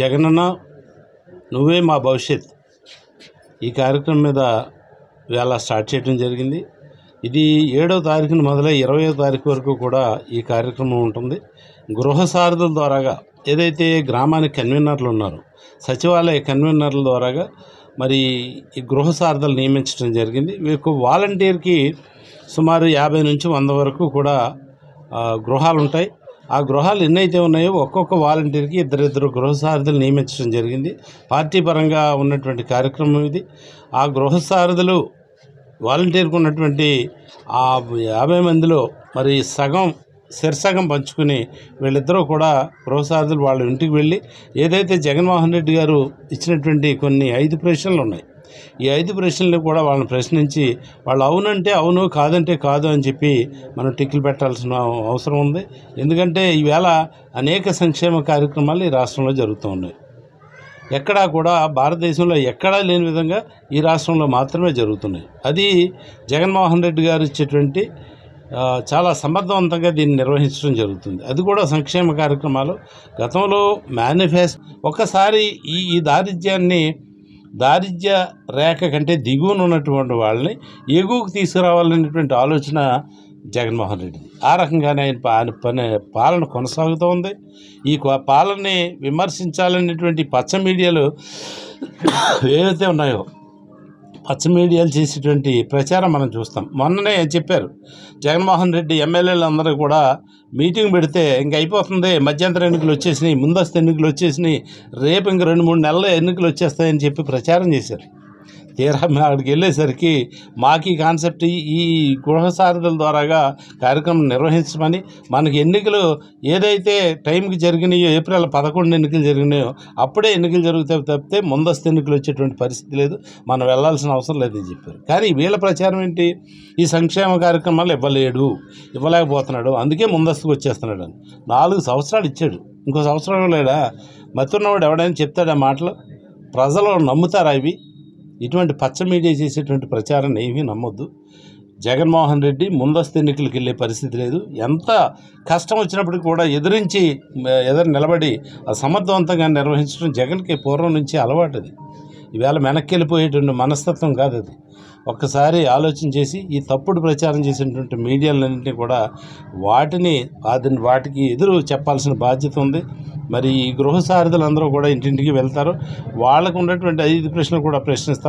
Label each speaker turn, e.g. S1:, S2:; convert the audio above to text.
S1: జగనన్న నువ్వే మా భవిష్యత్ ఈ కార్యక్రమం మీద వేళ స్టార్ట్ చేయడం జరిగింది ఇది ఏడవ తారీఖున మొదలై ఇరవయో తారీఖు వరకు కూడా ఈ కార్యక్రమం ఉంటుంది గృహ సారథుల ద్వారాగా ఏదైతే గ్రామానికి కన్వీనర్లు ఉన్నారో సచివాలయ కన్వీనర్ల ద్వారాగా మరి ఈ గృహ సారథులు నియమించడం జరిగింది వీరికి వాలంటీర్కి సుమారు యాభై నుంచి వంద వరకు కూడా గృహాలు ఉంటాయి ఆ గృహాలు ఎన్నైతే ఉన్నాయో ఒక్కొక్క వాలంటీర్కి ఇద్దరిద్దరు గృహసారథులు నియమించడం జరిగింది పార్టీ పరంగా ఉన్నటువంటి కార్యక్రమం ఇది ఆ గృహసారథులు వాలంటీర్కు ఉన్నటువంటి ఆ యాభై మందిలో మరి సగం శిరసగం పంచుకుని వీళ్ళిద్దరూ కూడా గృహసారథులు వాళ్ళ ఇంటికి వెళ్ళి ఏదైతే జగన్మోహన్ రెడ్డి గారు ఇచ్చినటువంటి కొన్ని ఐదు ప్రశ్నలు ఉన్నాయి ఈ ఐదు ప్రశ్నలు కూడా వాళ్ళని ప్రశ్నించి వాళ్ళు అవునంటే అవును కాదంటే కాదు అని చెప్పి మనం టిక్కులు పెట్టాల్సిన అవసరం ఉంది ఎందుకంటే ఈవేళ అనేక సంక్షేమ కార్యక్రమాలు ఈ రాష్ట్రంలో జరుగుతూ ఉన్నాయి ఎక్కడా కూడా భారతదేశంలో ఎక్కడా లేని విధంగా ఈ రాష్ట్రంలో మాత్రమే జరుగుతున్నాయి అది జగన్మోహన్ రెడ్డి గారు ఇచ్చేటువంటి చాలా సమర్థవంతంగా దీన్ని నిర్వహించడం జరుగుతుంది అది కూడా సంక్షేమ కార్యక్రమాలు గతంలో మేనిఫెస్ట్ ఒకసారి ఈ ఈ దారిద్ర్యాన్ని దారిద్ర్య రేఖ కంటే దిగువన ఉన్నటువంటి వాళ్ళని ఎగువకు తీసుకురావాలనేటువంటి ఆలోచన జగన్మోహన్ రెడ్డి ఆ రకంగానే ఆయన ఆయన పని పాలన కొనసాగుతూ ఉంది ఈ పాలనని విమర్శించాలనేటువంటి పచ్చ మీడియాలు ఏవైతే ఉన్నాయో అచ్చు మీడియాలు చేసేటువంటి ప్రచారం మనం చూస్తాం మొన్ననే చెప్పారు జగన్మోహన్ రెడ్డి ఎమ్మెల్యేలు అందరూ కూడా మీటింగ్ పెడితే ఇంక అయిపోతుంది మధ్యంతర ఎన్నికలు వచ్చేసినాయి ముందస్తు ఎన్నికలు వచ్చేసినాయి రేపు ఇంక రెండు మూడు నెలల ఎన్నికలు వచ్చేస్తాయని చెప్పి ప్రచారం చేశారు తీరా అక్కడికి వెళ్ళేసరికి మాకు ఈ కాన్సెప్ట్ ఈ గృహ సారథుల ద్వారాగా కార్యక్రమం నిర్వహించమని మనకి ఎన్నికలు ఏదైతే టైంకి జరిగినాయో ఏప్రిల్ పదకొండు ఎన్నికలు జరిగినాయో అప్పుడే ఎన్నికలు జరుగుతాయి తప్పితే ముందస్తు ఎన్నికలు వచ్చేటువంటి పరిస్థితి లేదు మనం వెళ్ళాల్సిన అవసరం లేదని చెప్పారు కానీ వీళ్ళ ప్రచారం ఏంటి ఈ సంక్షేమ కార్యక్రమాలు ఇవ్వలేడు ఇవ్వలేకపోతున్నాడు అందుకే ముందస్తుకు వచ్చేస్తున్నాడు అని నాలుగు సంవత్సరాలు ఇచ్చాడు ఇంకో సంవత్సరం లేడా మత్తున్నవాడు ఎవడైనా చెప్తాడా మాటలు ప్రజలు నమ్ముతారా ఇవి ఇటువంటి పచ్చ మీడియా చేసేటువంటి ప్రచారాన్ని ఏమీ నమ్మొద్దు జగన్మోహన్ రెడ్డి ముందస్తు ఎన్నికలకు వెళ్ళే పరిస్థితి లేదు ఎంత కష్టం వచ్చినప్పటికీ కూడా ఎదురించి ఎదురు నిలబడి సమర్థవంతంగా నిర్వహించడం జగన్కి పూర్వం నుంచి అలవాటు అది ఈవేళ వెనక్కి వెళ్ళిపోయేటువంటి మనస్తత్వం కాదు అది ఒక్కసారి ఆలోచన చేసి ఈ తప్పుడు ప్రచారం చేసినటువంటి మీడియాలన్నింటినీ కూడా వాటిని వాటిని వాటికి ఎదురు చెప్పాల్సిన బాధ్యత ఉంది మరి ఈ గృహ అందరూ కూడా ఇంటింటికి వెళ్తారు వాళ్ళకు ఉన్నటువంటి ఐదు ప్రశ్నలు కూడా ప్రశ్నిస్తారు